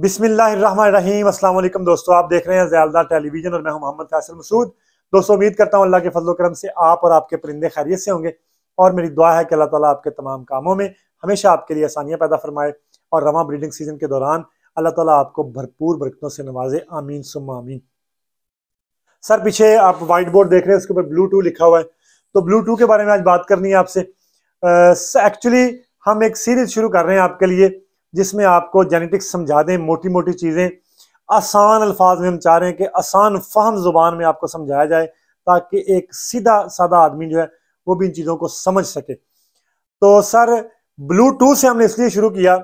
बिसमीम दोस्तों आप देख रहे हैं जयालदार टेलीविज़न और मैं हूं मोहम्मद फैसल मसूद दोस्तों उम्मीद करता हूं अल्लाह के फजल करम से आप और आपके परिंदे खैरियत से होंगे और मेरी दुआ है कि अल्लाह ताला आपके तमाम कामों में हमेशा आपके लिए आसानियाँ पैदा फरमाए और रवा ब्रीडिंग सीजन के दौरान अल्लाह ताला आपको भरपूर बरकतों से नवाजे आमीन सुम आमीन सर पीछे आप वाइट बोर्ड देख रहे हैं उसके ऊपर ब्लू टू लिखा हुआ है तो ब्लू टू के बारे में आज बात करनी है आपसे एक्चुअली हम एक सीरीज शुरू कर रहे हैं आपके लिए जिसमें आपको जेनेटिक्स समझा दें मोटी मोटी चीज़ें आसान अल्फाज में हम चाह रहे हैं कि आसान फहम ज़ुबान में आपको समझाया जाए ताकि एक सीधा सादा आदमी जो है वो भी इन चीज़ों को समझ सके तो सर ब्लूटूथ से हमने इसलिए शुरू किया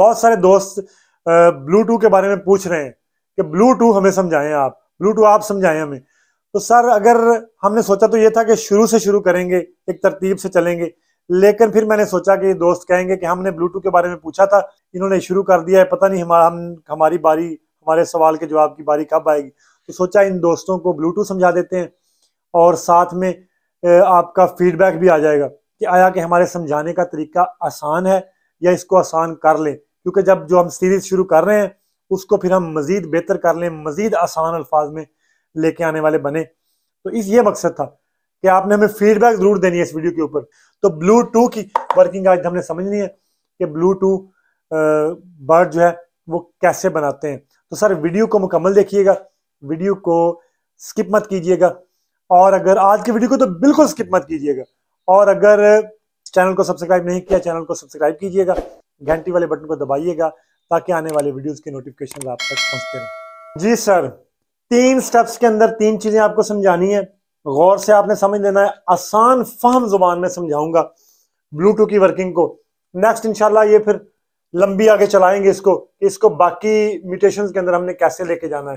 बहुत सारे दोस्त ब्लूटूथ के बारे में पूछ रहे हैं कि ब्लूटूथ हमें समझाएं आप ब्लूटूथ आप समझाएं हमें तो सर अगर हमने सोचा तो ये था कि शुरू से शुरू करेंगे एक तरतीब से चलेंगे लेकिन फिर मैंने सोचा कि दोस्त कहेंगे कि हमने ब्लूटूथ के बारे में पूछा था इन्होंने शुरू कर दिया है पता नहीं हमारा हम हमारी बारी हमारे सवाल के जवाब की बारी कब आएगी तो सोचा इन दोस्तों को ब्लूटूथ समझा देते हैं और साथ में आपका फीडबैक भी आ जाएगा कि आया कि हमारे समझाने का तरीका आसान है या इसको आसान कर लें क्योंकि जब जो हम सीरीज शुरू कर रहे हैं उसको फिर हम मज़ीद बेहतर कर लें मज़ीद आसान अल्फाज में लेके आने वाले बने तो इस ये मकसद था कि आपने हमें फीडबैक जरूर देनी है इस वीडियो के ऊपर तो ब्लू टू की वर्किंग आज हमने समझनी है कि ब्लू टू बर्ड जो है वो कैसे बनाते हैं तो सर वीडियो को मुकम्मल देखिएगा वीडियो को स्किप मत कीजिएगा और अगर आज की वीडियो को तो बिल्कुल स्किप मत कीजिएगा और अगर चैनल को सब्सक्राइब नहीं किया चैनल को सब्सक्राइब कीजिएगा घंटी वाले बटन को दबाइएगा ताकि आने वाले वीडियोस के नोटिफिकेशन आप तक पहुंचते रहें जी सर तीन स्टेप्स के अंदर तीन चीजें आपको समझानी है गौर से आपने समझ लेना है आसान फहम जुबान में समझाऊंगा ब्लूटूथ की वर्किंग को नेक्स्ट इंशाल्लाह ये फिर लंबी आगे चलाएंगे इसको इसको बाकी म्यूटेशन के अंदर हमने कैसे लेके जाना है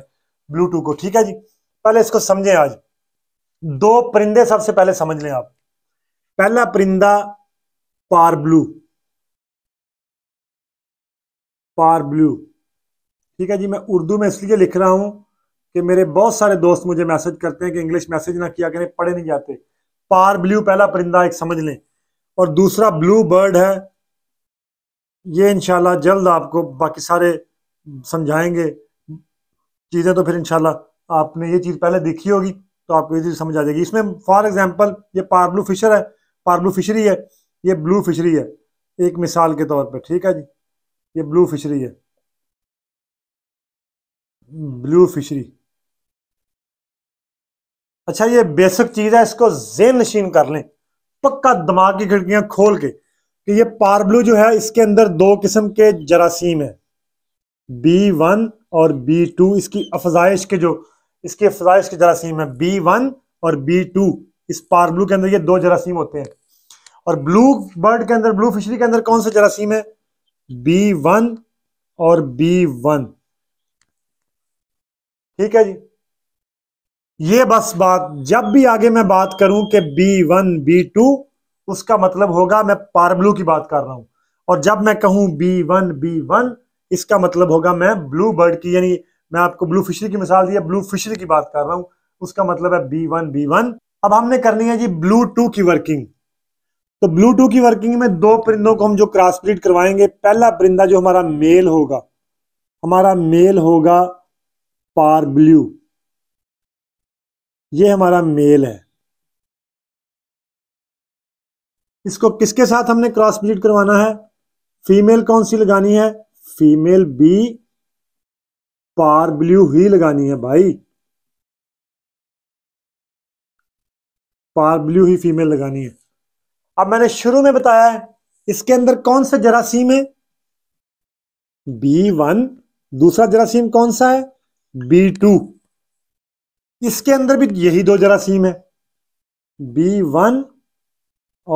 ब्लूटूथ को ठीक है जी पहले इसको समझें आज दो परिंदे सबसे पहले समझ लें आप पहला परिंदा पार ब्लू पार ब्लू ठीक है जी मैं उर्दू में इसलिए लिख रहा हूं कि मेरे बहुत सारे दोस्त मुझे मैसेज करते हैं कि इंग्लिश मैसेज ना किया करें पढ़े नहीं जाते पार ब्लू पहला परिंदा एक समझ लें और दूसरा ब्लू बर्ड है ये इनशाला जल्द आपको बाकी सारे समझाएंगे चीज़ें तो फिर इनशाला आपने ये चीज़ पहले देखी होगी तो आपको चीज़ समझ आ जाएगी इसमें फॉर एग्जाम्पल ये पार ब्लू फिशर है पार ब्लू फिशरी है ये ब्लू फिशरी है एक मिसाल के तौर पर ठीक है जी ये ब्लू फिशरी है ब्लू फिशरी अच्छा ये बेसिक चीज़ है इसको जेन नशीन कर लें पक्का दिमाग की खिड़कियां खोल के कि ये पारब्लू जो है इसके अंदर दो किस्म के जरासीम है बी वन और बी टू इसकी अफजाइश के जो इसकी अफजाइश के जरासीम है बी वन और बी टू इस पारब्लू के अंदर ये दो जरासीम होते हैं और ब्लू बर्ड के अंदर ब्लू फिशरी के अंदर कौन सा जरासीम है बी वन और बी वन ठीक है जी ये बस बात जब भी आगे मैं बात करूं कि बी वन बी टू उसका मतलब होगा मैं पार ब्लू की बात कर रहा हूं और जब मैं कहूं बी वन बी वन इसका मतलब होगा मैं ब्लू बर्ड की यानी मैं आपको ब्लू फिशरी की मिसाल दी है ब्लू फिशरी की बात कर रहा हूं उसका मतलब है बी वन बी वन अब हमने करनी है जी ब्लू टू की वर्किंग तो ब्लू टू की वर्किंग में दो परिंदों को हम जो क्रॉस ब्रीड करवाएंगे पहला परिंदा जो हमारा मेल होगा हमारा मेल होगा पार ब्लू ये हमारा मेल है इसको किसके साथ हमने क्रॉस ब्रीड करवाना है फीमेल कौन सी लगानी है फीमेल बी पार ब्लू ही लगानी है भाई पार ब्लू ही फीमेल लगानी है अब मैंने शुरू में बताया है इसके अंदर कौन सा जरासीम है बी वन दूसरा जरासीम कौन सा है बी टू इसके अंदर भी यही दो जरासीम है बी वन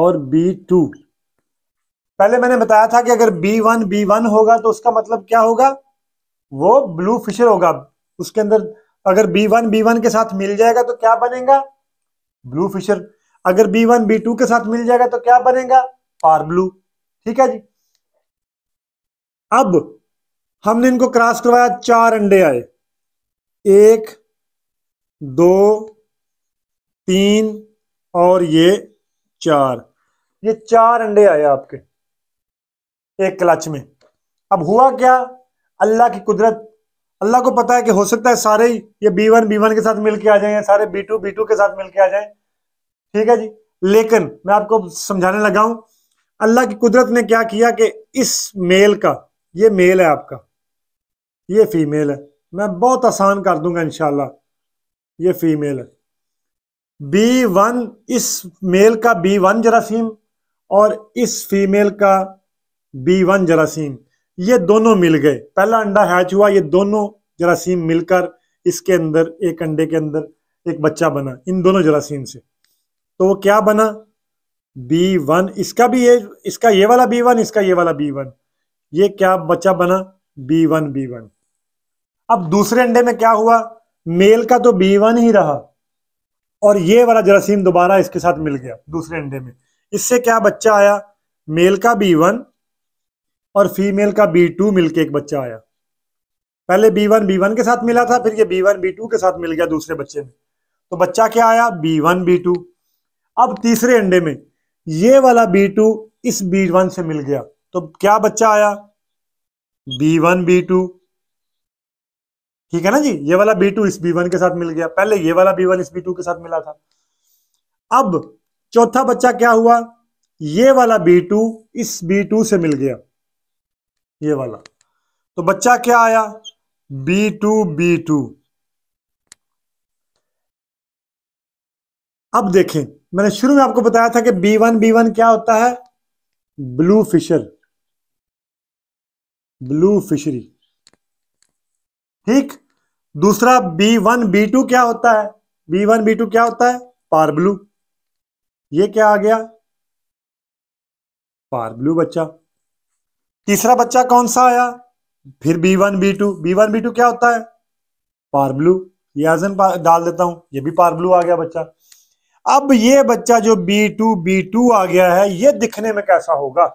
और बी टू पहले मैंने बताया था कि अगर बी वन बी वन होगा तो उसका मतलब क्या होगा वो ब्लू फिशर होगा उसके अंदर अगर बी वन बी वन के साथ मिल जाएगा तो क्या बनेगा ब्लू फिशर अगर बी वन बी टू के साथ मिल जाएगा तो क्या बनेगा पार ब्लू ठीक है जी अब हमने इनको क्रॉस करवाया चार अंडे आए एक दो तीन और ये चार ये चार अंडे आए आपके एक क्लच में अब हुआ क्या अल्लाह की कुदरत अल्लाह को पता है कि हो सकता है सारे ही ये बी वन बी वन के साथ मिलके आ जाएं या सारे बी टू बी टू के साथ मिलके आ जाएं ठीक है जी लेकिन मैं आपको समझाने लगा हूं अल्लाह की कुदरत ने क्या किया कि इस मेल का ये मेल है आपका ये फीमेल है मैं बहुत आसान कर दूंगा इनशाला ये फीमेल है बी वन इस मेल का बी वन जरासीम और इस फीमेल का बी वन जरासीम ये दोनों मिल गए पहला अंडा हैच हुआ ये दोनों जरासीम मिलकर इसके अंदर एक अंडे के अंदर एक बच्चा बना इन दोनों जरासीम से तो वो क्या बना बी वन इसका भी ये इसका ये वाला बी वन इसका ये वाला बी वन ये क्या बच्चा बना बी वन बी वन अब दूसरे अंडे में क्या हुआ मेल का तो बी वन ही रहा और ये वाला जरासीम दोबारा इसके साथ मिल गया दूसरे अंडे में इससे क्या बच्चा आया मेल का बी वन और फीमेल का बी टू मिलकर एक बच्चा आया पहले बी वन बी वन के साथ मिला था फिर ये बी वन बी टू के साथ मिल गया दूसरे बच्चे में तो बच्चा क्या आया बी वन बी टू अब तीसरे अंडे में ये वाला बी टू इस बी वन से मिल गया तो क्या बच्चा आया बी वन बी टू ठीक है ना जी ये वाला बी टू इस बी वन के साथ मिल गया पहले ये वाला बी वन इस बी टू के साथ मिला था अब चौथा बच्चा क्या हुआ ये वाला बी टू इस बी टू से मिल गया ये वाला तो बच्चा क्या आया बी टू बी टू अब देखें मैंने शुरू में आपको बताया था कि बी वन बी वन क्या होता है ब्लू फिशर ब्लू फिशरी ठीक दूसरा बी वन बी टू क्या होता है बी वन बी टू क्या होता है पारब्लू ये क्या आ गया ब्लू बच्चा तीसरा बच्चा कौन सा आया फिर B one B two B one B two क्या होता है पार ब्लू ये आजन डाल देता हूं ये भी पार ब्लू आ गया बच्चा अब ये बच्चा जो बी टू बी टू आ गया है ये दिखने में कैसा होगा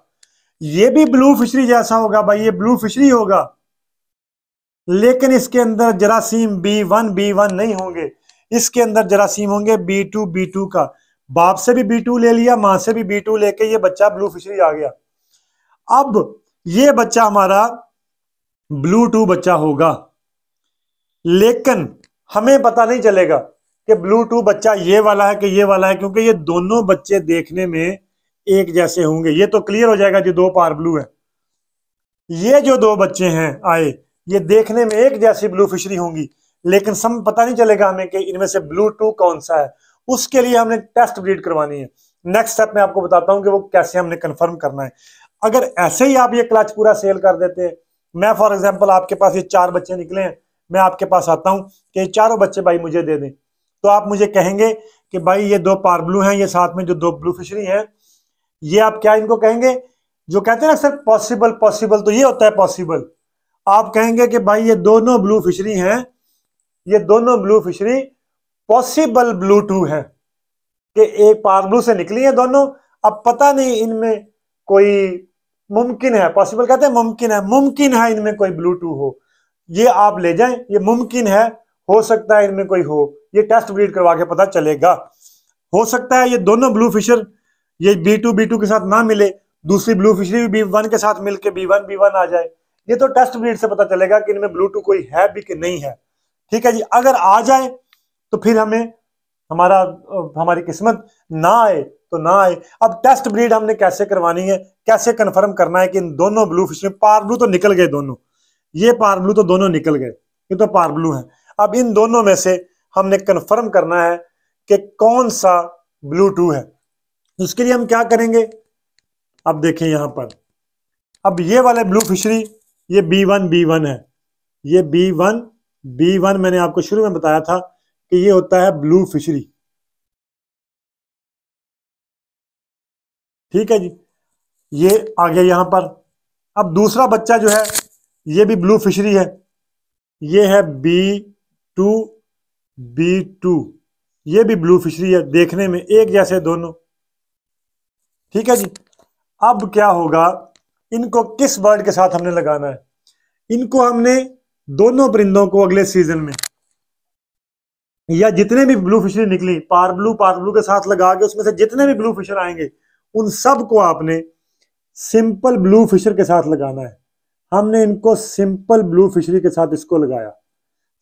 ये भी ब्लू फिशरी जैसा होगा भाई ये ब्लू फिशरी होगा लेकिन इसके अंदर जरासीम बी वन बी वन नहीं होंगे इसके अंदर जरासीम होंगे बी टू बी टू का बाप से भी बी टू ले लिया माँ से भी बी टू लेके ये बच्चा ब्लू फिशरी आ गया अब ये बच्चा हमारा ब्लू टू बच्चा होगा लेकिन हमें पता नहीं चलेगा कि ब्लू टू बच्चा ये वाला है कि ये वाला है क्योंकि ये दोनों बच्चे देखने में एक जैसे होंगे ये तो क्लियर हो जाएगा जो दो पार ब्लू है ये जो दो बच्चे हैं आए ये देखने में एक जैसी ब्लू फिशरी होंगी लेकिन सम पता नहीं चलेगा हमें कि इनमें से ब्लू टू कौन सा है उसके लिए हमने टेस्ट ब्रीड करवानी है नेक्स्ट स्टेप में आपको बताता हूँ कि वो कैसे हमने कन्फर्म करना है अगर ऐसे ही आप ये क्लच पूरा सेल कर देते मैं फॉर एग्जाम्पल आपके पास ये चार बच्चे निकले हैं मैं आपके पास आता हूँ कि ये चारों बच्चे भाई मुझे दे दें तो आप मुझे कहेंगे कि भाई ये दो पार ब्लू हैं ये साथ में जो दो ब्लू फिशरी हैं ये आप क्या इनको कहेंगे जो कहते हैं ना सर पॉसिबल पॉसिबल तो ये होता है पॉसिबल आप कहेंगे कि भाई ये दोनों ब्लू फिशरी हैं ये दोनों blue fischeri possible blue two है कि एक पार ब्लू से निकली है दोनों अब पता नहीं इनमें कोई मुमकिन है पॉसिबल कहते हैं मुमकिन है मुमकिन है इनमें कोई ब्लू टू हो ये आप ले जाएं ये मुमकिन है हो सकता है इनमें कोई हो ये टेस्ट ब्रीड करवा के पता चलेगा हो सकता है ये दोनों ब्लू फिशर ये बी टू बी टू के साथ ना मिले दूसरी ब्लू फिशरी भी बी वन के साथ मिलके बी वन बी वन आ जाए ये तो टेस्ट ब्रीड से पता चलेगा कि इनमें ब्लूटूथ कोई है भी कि नहीं है ठीक है जी अगर आ जाए तो फिर हमें हमारा हमारी किस्मत ना आए तो ना आए अब टेस्ट ब्रीड हमने कैसे करवानी है कैसे कंफर्म करना है कि इन दोनों ब्लू फिश में पार ब्लू तो निकल गए दोनों ये पार ब्लू तो दोनों निकल गए ये तो पार ब्लू है अब इन दोनों में से हमने कंफर्म करना है कि कौन सा ब्लू टू है उसके लिए हम क्या करेंगे अब देखें यहां पर अब ये वाले ब्लू फिशरी ये बी वन बी वन है ये बी वन बी वन मैंने आपको शुरू में बताया था कि ये होता है ब्लू फिशरी ठीक है जी ये आ गया यहां पर अब दूसरा बच्चा जो है ये भी ब्लू फिशरी है ये है बी टू बी टू ये भी ब्लू फिशरी है देखने में एक जैसे दोनों ठीक है जी अब क्या होगा इनको किस वर्ड के साथ हमने लगाना है इनको हमने दोनों परिंदों को अगले सीजन में या जितने भी ब्लू फिशर निकली पार ब्लू पार ब्लू के साथ लगा के उसमें से जितने भी ब्लू फिशर आएंगे उन सब को आपने सिंपल ब्लू फिशर के साथ लगाना है हमने इनको सिंपल ब्लू फिशरी के साथ इसको लगाया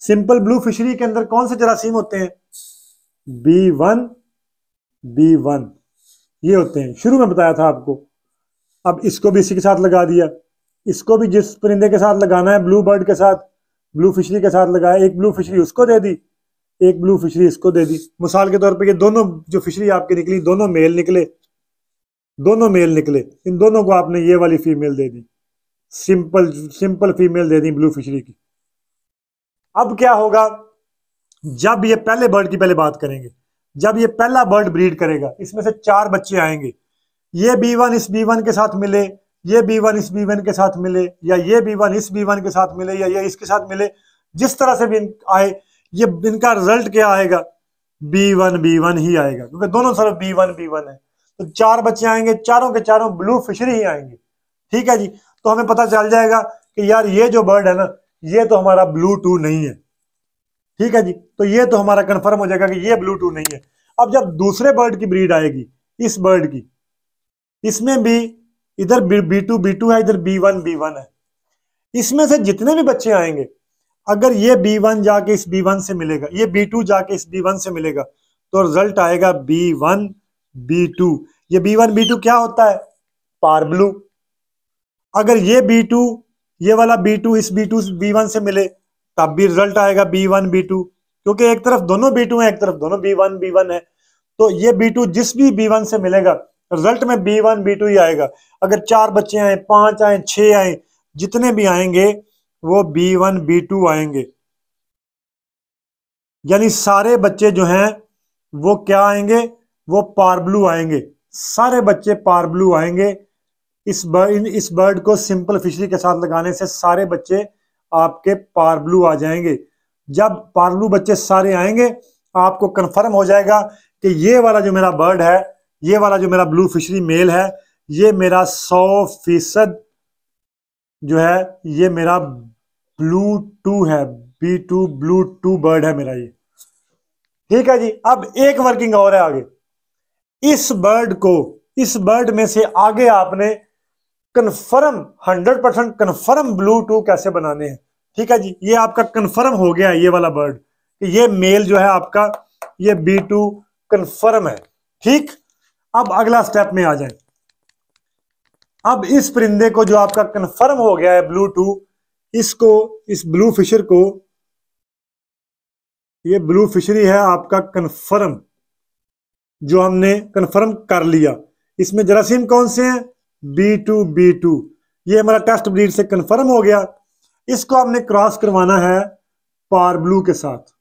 सिंपल ब्लू फिशरी के अंदर कौन से जरासीम होते हैं बी वन बी वन ये होते हैं शुरू में बताया था आपको अब इसको भी इसी के साथ लगा दिया इसको भी जिस परिंदे के साथ लगाना है ब्लू बर्ड के साथ ब्लू फिशरी के साथ लगाया एक ब्लू फिशरी उसको दे दी एक ब्लू फिशरी इसको दे दी मिसाल के तौर पर ये दोनों जो फिशरी आपकी निकली दोनों मेल निकले दोनों मेल निकले इन दोनों को आपने ये वाली फीमेल दे दी सिंपल सिंपल फीमेल दे दी ब्लू फिशरी की अब क्या होगा जब ये पहले बर्ड की पहले बात करेंगे जब ये पहला बर्ड ब्रीड करेगा इसमें से चार बच्चे आएंगे ये बी वन इस बी वन के साथ मिले ये बी वन इस बी वन के साथ मिले या ये बी वन इस बी वन के साथ मिले या ये इसके साथ मिले जिस तरह से भी आए ये इनका रिजल्ट क्या आएगा बी वन बी वन ही आएगा क्योंकि दोनों तरफ बी वन बी वन है तो चार बच्चे आएंगे चारों के चारों ब्लू फिशरी ही आएंगे ठीक है जी तो हमें पता चल जाएगा कि यार ये जो बर्ड है ना ये तो हमारा ब्लू टू नहीं है ठीक है जी तो ये तो हमारा कंफर्म हो जाएगा कि ये ब्लू टू नहीं है अब जब दूसरे बर्ड की ब्रीड आएगी इस बर्ड की इसमें भी इधर बी टू बी टू है इधर बी वन बी वन है इसमें से जितने भी बच्चे आएंगे अगर ये बी वन जाके इस बी वन से मिलेगा ये बी टू जाके इस बी वन से मिलेगा तो रिजल्ट आएगा बी वन बी टू ये बी वन बी टू क्या होता है पार ब्लू अगर ये बी टू ये वाला बी टू इस बी टू बी वन से मिले तब भी रिजल्ट आएगा बी वन बी टू क्योंकि एक तरफ दोनों बी टू है एक तरफ दोनों बी वन बी वन है तो ये बी टू जिस भी बी वन से मिलेगा रिजल्ट में बी वन बी टू ही आएगा अगर चार बच्चे आए पांच आए छ आए जितने भी आएंगे वो बी वन बी टू आएंगे यानी सारे बच्चे जो हैं वो क्या आएंगे वो पार ब्लू आएंगे सारे बच्चे पार ब्लू आएंगे इस बर्ड इस बर्ड को सिंपल फिशरी के साथ लगाने से सारे बच्चे आपके पार ब्लू आ जाएंगे जब पार ब्लू बच्चे सारे आएंगे आपको कंफर्म हो जाएगा कि ये वाला जो मेरा बर्ड है ये वाला जो मेरा ब्लू फिशरी मेल है ये मेरा सौ फीसद जो है ये मेरा ब्लू टू है B two blue two bird है मेरा ये ठीक है जी अब एक वर्किंग और है आगे इस बर्ड को इस बर्ड में से आगे आपने confirm 100 percent confirm blue two कैसे बनाने हैं ठीक है जी ये आपका कन्फर्म हो गया है ये वाला बर्ड ये मेल जो है आपका ये बी टू कन्फर्म है ठीक अब अगला स्टेप में आ जाए अब इस परिंदे को जो आपका कंफर्म हो गया है ब्लू टू इसको इस ब्लू फिशर को ये ब्लू फिशरी है आपका कन्फर्म जो हमने कन्फर्म कर लिया इसमें जरासीम कौन से हैं बी टू बी टू ये हमारा टेस्ट ब्रीड से कन्फर्म हो गया इसको हमने क्रॉस करवाना है पार ब्लू के साथ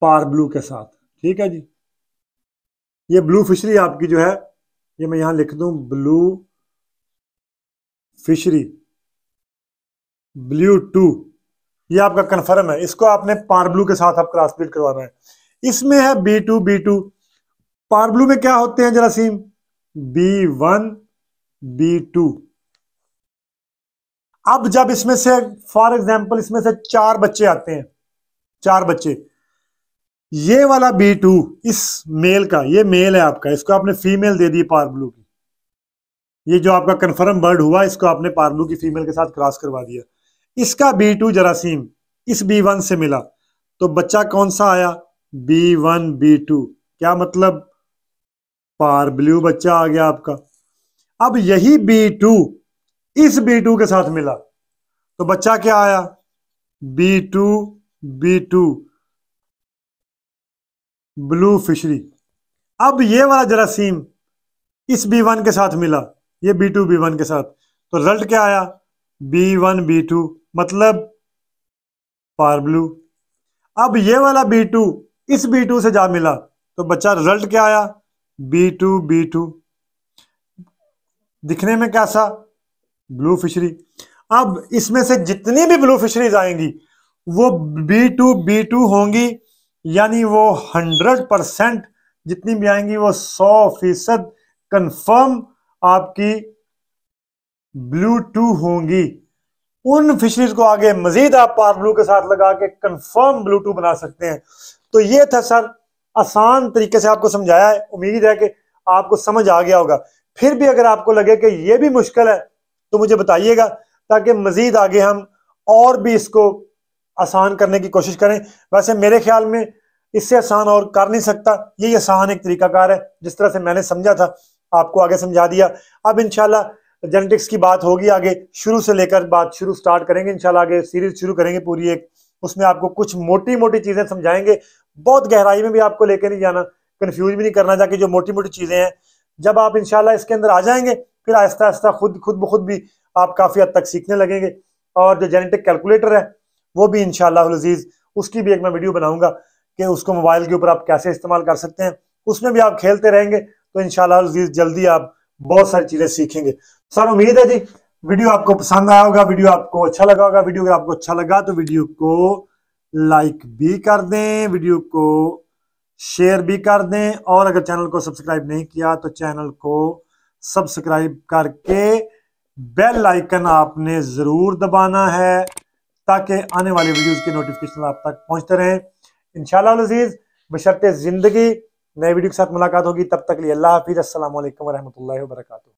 पार ब्लू के साथ ठीक है जी ये ब्लू फिशरी आपकी जो है ये मैं यहां लिख दू ब्लू फिशरी ब्लू टू ये आपका कंफर्म है इसको आपने पार ब्लू के साथ आप क्रॉस ब्रीड करवाना है इसमें है B two B two parblue में क्या होते हैं जरासीम बी वन बी टू अब जब इसमें से फॉर एग्जाम्पल इसमें से चार बच्चे आते हैं चार बच्चे ये वाला बी टू इस मेल का ये मेल है आपका इसको आपने फीमेल दे दी पार ब्लू की ये जो आपका कंफर्म बर्ड हुआ इसको आपने पार ब्लू की फीमेल के साथ क्रॉस करवा दिया इसका बी टू जरासीम इस बी वन से मिला तो बच्चा कौन सा आया बी वन बी टू क्या मतलब पार ब्लू बच्चा आ गया आपका अब यही बी टू इस बी टू के साथ मिला तो बच्चा क्या आया B two B two blue fischeri अब ये वाला जरासीम इस बी वन के साथ मिला ये बी टू बी वन के साथ तो रिजल्ट क्या आया बी वन बी टू मतलब पार ब्लू अब ये वाला बी टू इस बी टू से जा मिला तो बच्चा रिजल्ट क्या आया बी टू बी टू दिखने में कैसा ब्लू फिशरी अब इसमें से जितनी भी ब्लू फिशरीज आएंगी वो बी टू बी टू होंगी यानी वो हंड्रेड परसेंट जितनी भी आएंगी वो सौ फीसद कन्फर्म आपकी ब्लू टू होंगी उन फिशरीज को आगे मजीद आप पार ब्लू के साथ लगा के कन्फर्म ब्लू टू बना सकते हैं तो ये था सर आसान तरीके से आपको समझाया है उम्मीद है कि आपको समझ आ गया होगा फिर भी अगर आपको लगे कि यह भी मुश्किल है तो मुझे बताइएगा ताकि मजीद आगे हम और भी इसको आसान करने की कोशिश करें वैसे मेरे ख्याल में इससे आसान और कर नहीं सकता यही आसान एक तरीकाकार है जिस तरह से मैंने समझा था आपको आगे समझा दिया अब इनशाला जेनेटिक्स की बात होगी आगे शुरू से लेकर बात शुरू स्टार्ट करेंगे इनशाला आगे सीरीज शुरू करेंगे पूरी एक उसमें आपको कुछ मोटी मोटी चीज़ें समझाएंगे बहुत गहराई में भी आपको लेके नहीं जाना कन्फ्यूज भी नहीं करना जाके जो मोटी मोटी चीज़ें हैं जब आप इनशाला इसके अंदर आ जाएंगे फिर आहिस्ता आहिस्ता खुद खुद ब खुद भी आप काफ़ी हद तक सीखने लगेंगे और जो जेनेटिक कैलकुलेटर है वो भी इन उसकी भी एक मैं वीडियो बनाऊंगा कि उसको मोबाइल के ऊपर आप कैसे इस्तेमाल कर सकते हैं उसमें भी आप खेलते रहेंगे तो अजीज जल्दी आप बहुत सारी चीज़ें सीखेंगे सर उम्मीद है जी वीडियो आपको पसंद आया होगा वीडियो आपको अच्छा लगा होगा वीडियो अगर आपको अच्छा लगा तो वीडियो को लाइक भी कर दें वीडियो को शेयर भी कर दें और अगर चैनल को सब्सक्राइब नहीं किया तो चैनल को सब्सक्राइब करके बेल आइकन आपने ज़रूर दबाना है ताकि आने वाले वीडियोस के नोटिफिकेशन आप तक पहुंचते रहें इंशाल्लाह अजीज बशर्त ज़िंदगी नए वीडियो के साथ मुलाकात होगी तब तक लिए अल्लाह हाफिज़ असल वरहमल वर्का